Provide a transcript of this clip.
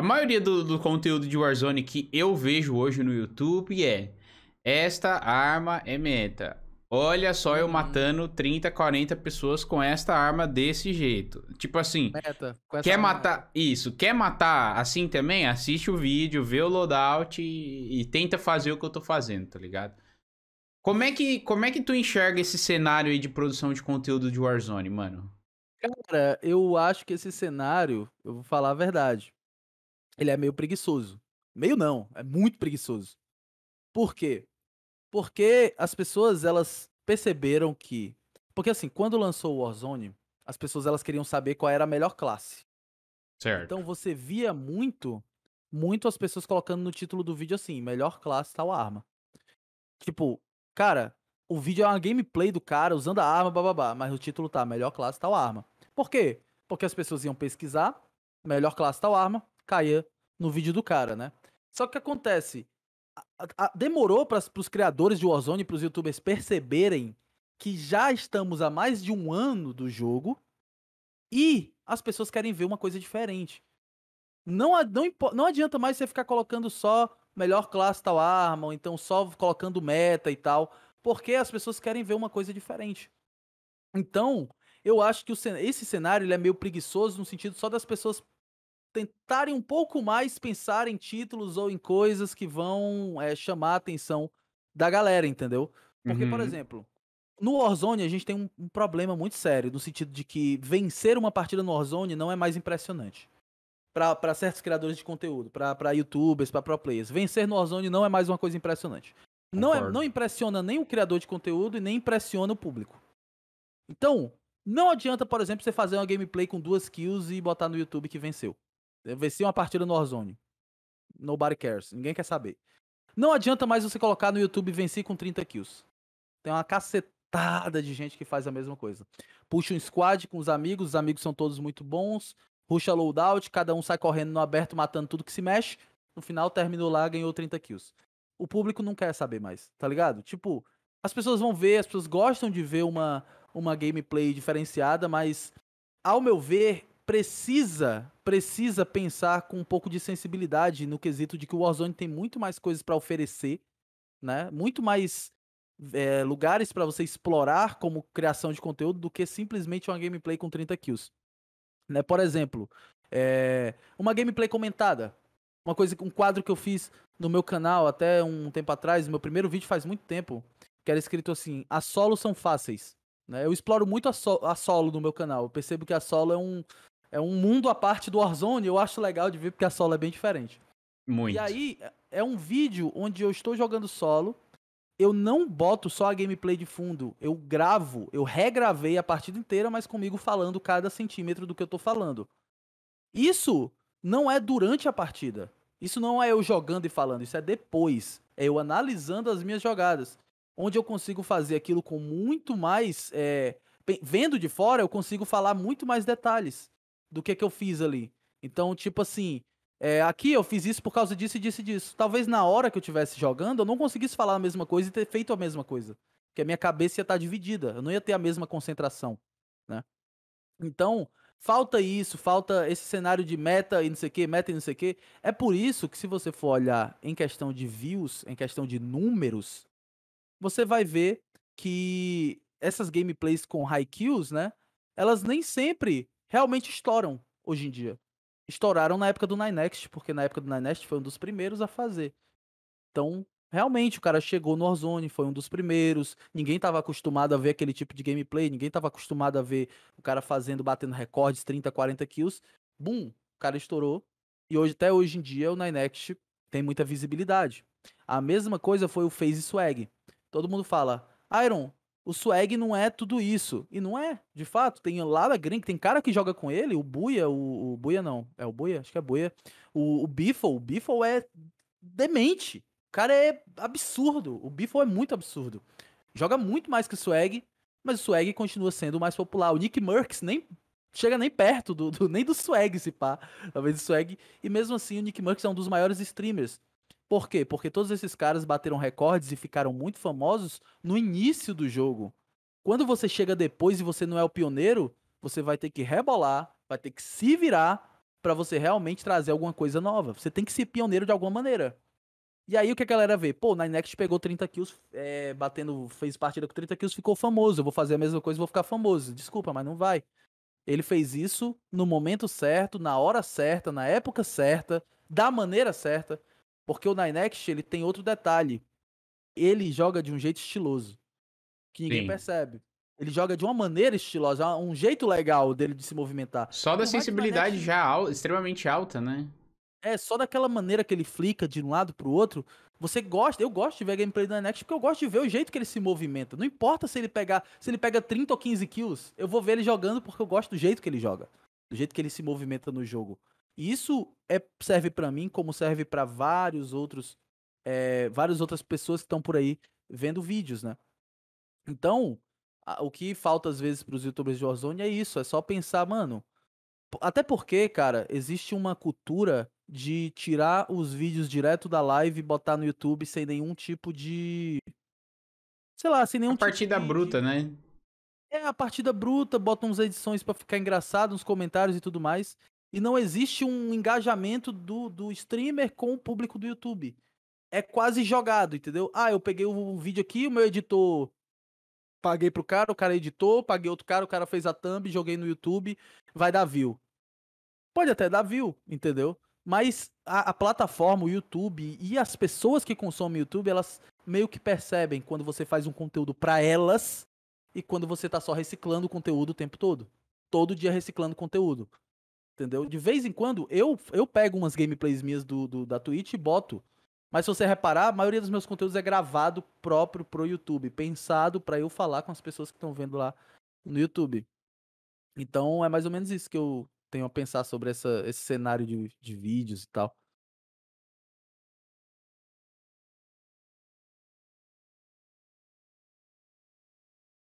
A maioria do, do, conteúdo de Warzone que eu vejo hoje no YouTube é Esta arma é meta. Olha só eu hum. matando 30, 40 pessoas com esta arma desse jeito. Tipo assim, meta, quer arma. matar... Isso, quer matar assim também? Assiste o vídeo, vê o loadout e, e tenta fazer o que eu tô fazendo, tá ligado? Como é, que, como é que tu enxerga esse cenário aí de produção de conteúdo de Warzone, mano? Cara, eu acho que esse cenário, eu vou falar a verdade, ele é meio preguiçoso. Meio não, é muito preguiçoso. Por quê? Porque as pessoas elas perceberam que, porque assim, quando lançou o Warzone, as pessoas elas queriam saber qual era a melhor classe. Certo. Então você via muito, muito as pessoas colocando no título do vídeo assim, melhor classe tal arma. Tipo, cara, o vídeo é uma gameplay do cara usando a arma, bababá, mas o título tá melhor classe tal arma. Por quê? Porque as pessoas iam pesquisar melhor classe tal arma, caia no vídeo do cara, né? Só que o que acontece? A, a, demorou para os criadores de Warzone, para os youtubers perceberem que já estamos a mais de um ano do jogo e as pessoas querem ver uma coisa diferente. Não, não, não adianta mais você ficar colocando só melhor classe tal arma, ou então só colocando meta e tal, porque as pessoas querem ver uma coisa diferente. Então, eu acho que o, esse cenário é meio preguiçoso no sentido só das pessoas tentarem um pouco mais pensar em títulos ou em coisas que vão é, chamar a atenção da galera, entendeu? Porque, uhum. por exemplo, no Warzone a gente tem um, um, problema muito sério, no sentido de que vencer uma partida no Warzone não é mais impressionante. para certos criadores de conteúdo, para youtubers, para pro players. Vencer no Warzone não é mais uma coisa impressionante. Não, é, não impressiona nem o criador de conteúdo e nem impressiona o público. Então, não adianta, por exemplo, você fazer uma gameplay com duas kills e botar no YouTube que venceu. É, venci uma partida no Warzone. Nobody cares. Ninguém quer saber. Não adianta mais você colocar no YouTube venci com 30 kills. Tem uma cacetada de gente que faz a mesma coisa. Puxa um squad com os amigos, os amigos são todos muito bons. Ruxa loadout, cada um sai correndo no aberto, matando tudo que se mexe. No final terminou lá, ganhou 30 kills. O público não quer saber mais, tá ligado? Tipo, as pessoas vão ver, as pessoas gostam de ver uma, uma gameplay diferenciada, mas ao meu ver, precisa precisa pensar com um pouco de sensibilidade no quesito de que o Warzone tem muito mais coisas para oferecer, né? Muito mais é, lugares para você explorar como criação de conteúdo do que simplesmente uma gameplay com 30 kills. Né? Por exemplo, é, uma gameplay comentada. Uma coisa, um quadro que eu fiz no meu canal até um tempo atrás, meu primeiro vídeo faz muito tempo, que era escrito assim: as solos são fáceis. Né? Eu exploro muito a, so a solo no meu canal. Eu percebo que a solo é um, é um mundo à parte do Warzone, eu acho legal de ver porque a solo é bem diferente. Muito. E aí, é um vídeo onde eu estou jogando solo, eu não boto só a gameplay de fundo, eu gravo, eu regravei a partida inteira, mas comigo falando cada centímetro do que eu tô falando. Isso não é durante a partida. Isso não é eu jogando e falando, isso é depois. É eu analisando as minhas jogadas. Onde eu consigo fazer aquilo com muito mais. É, vendo de fora, eu consigo falar muito mais detalhes do que que eu fiz ali. Então, tipo assim, é, aqui eu fiz isso por causa disso e disso e disso. Talvez na hora que eu estivesse jogando, eu não conseguisse falar a mesma coisa e ter feito a mesma coisa. Porque a minha cabeça ia estar tá dividida, eu não ia ter a mesma concentração, né? Então, falta isso, falta esse cenário de meta e não sei o que, meta e não sei o que. É por isso que se você for olhar em questão de views, em questão de números, você vai ver que essas gameplays com high kills, né? Elas nem sempre realmente estouram hoje em dia. Estouraram na época do Ninext, porque na época do Ninext foi um dos primeiros a fazer. Então, realmente, o cara chegou no Warzone, foi um dos primeiros. Ninguém estava acostumado a ver aquele tipo de gameplay, ninguém estava acostumado a ver o cara fazendo, batendo recordes, 30, 40 kills. Bum, o cara estourou. E hoje, até hoje em dia, o Ninext tem muita visibilidade. A mesma coisa foi o Phase Swag. Todo mundo fala, Iron, o Swag não é tudo isso. E não é, de fato. Tem lá da Green, tem cara que joga com ele, o Buia, o, o Buia não. É o Buia? Acho que é Buia. O, o Biffle, o Biffle é demente. O cara é absurdo. O Biffle é muito absurdo. Joga muito mais que o Swag, mas o Swag continua sendo o mais popular. O Nick Merckx nem chega nem perto do, do nem do Swag, se pá. Talvez o Swag. E mesmo assim, o Nick Merckx é um dos maiores streamers. Por quê? Porque todos esses caras bateram recordes e ficaram muito famosos no início do jogo. Quando você chega depois e você não é o pioneiro, você vai ter que rebolar, vai ter que se virar para você realmente trazer alguma coisa nova. Você tem que ser pioneiro de alguma maneira. E aí o que a galera vê? Pô, na Next pegou 30 kills, é, batendo, fez partida com 30 kills, ficou famoso. Eu vou fazer a mesma coisa, vou ficar famoso. Desculpa, mas não vai. Ele fez isso no momento certo, na hora certa, na época certa, da maneira certa. Porque o Ninext, ele tem outro detalhe. Ele joga de um jeito estiloso, que ninguém Sim. percebe. Ele joga de uma maneira estilosa, um jeito legal dele de se movimentar. Só da sensibilidade Ninext... já al... extremamente alta, né? É, só daquela maneira que ele flica de um lado pro outro, você gosta, eu gosto de ver a gameplay do Next porque eu gosto de ver o jeito que ele se movimenta. Não importa se ele pegar, se ele pega 30 ou 15 kills, eu vou ver ele jogando porque eu gosto do jeito que ele joga, do jeito que ele se movimenta no jogo. Isso é, serve para mim, como serve para vários outros, é, várias outras pessoas que estão por aí vendo vídeos, né? Então, a, o que falta às vezes para os youtubers de Warzone é isso, é só pensar, mano. Até porque, cara, existe uma cultura de tirar os vídeos direto da live e botar no YouTube sem nenhum tipo de. Sei lá, sem nenhum a tipo partida de... bruta, né? É, a partida bruta, bota umas edições para ficar engraçado, uns comentários e tudo mais e não existe um engajamento do, do streamer com o público do YouTube. É quase jogado, entendeu? Ah, eu peguei um vídeo aqui, o meu editor paguei pro cara, o cara editou, paguei outro cara, o cara fez a thumb, joguei no YouTube, vai dar view. Pode até dar view, entendeu? Mas a, a plataforma, o YouTube e as pessoas que consomem o YouTube, elas meio que percebem quando você faz um conteúdo para elas e quando você tá só reciclando o conteúdo o tempo todo. Todo dia reciclando conteúdo. Entendeu? De vez em quando eu, eu pego umas gameplays minhas do, do da Twitch e boto. Mas se você reparar, a maioria dos meus conteúdos é gravado próprio pro YouTube, pensado para eu falar com as pessoas que estão vendo lá no YouTube. Então é mais ou menos isso que eu tenho a pensar sobre essa, esse cenário de, de vídeos e tal.